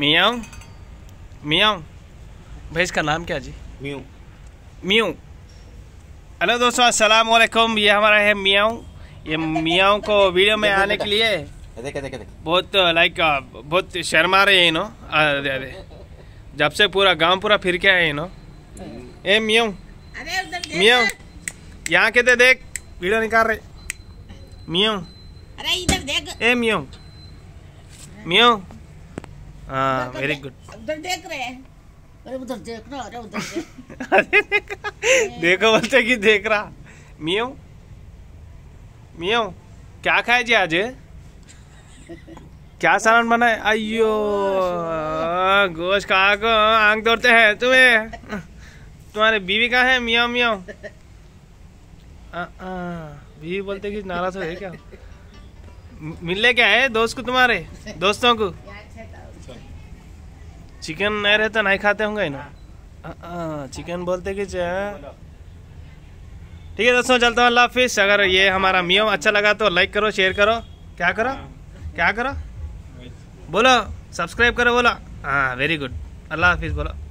मियाँ मियाँ भाई इसका नाम क्या जी म्यू म्यू हेलो दोस्तों अस्सलाम वालेकुम ये हमारा है मियाँ ये मियाँ को वीडियो में आने के लिए बहुत लाइक बहुत शर्मा रहे हैं इनो जब से पूरा गांव पूरा फिर के आए नो हम्म। ए मियाँ मियाँ यहाँ के देख वीडियो निकाल रहे मियाँ ए मियाँ मियाँ हाँ वेरी गुड उधर देख रहे हैं अरे उधर देख रहा अरे उधर देखो बोलते कि देख रहा मियो मियो क्या खाए जी आज क्या सालन बनाए अयो गोश का को आंख दौड़ते हैं तुम्हें तुम्हारे बीवी कहा है मियो मियो बीवी बोलते कि नाराज हो गए क्या मिलने क्या है दोस्त को तुम्हारे दोस्तों को चिकन नहीं रहता नहीं खाते होंगे ना हाँ, हाँ, चिकन बोलते कि ठीक है दोस्तों चलता हूँ अल्लाह हाफिज अगर ये हमारा मियम अच्छा लगा तो लाइक करो शेयर करो क्या करो क्या करो बोलो सब्सक्राइब करो बोलो हाँ वेरी गुड अल्लाह हाफिज बोलो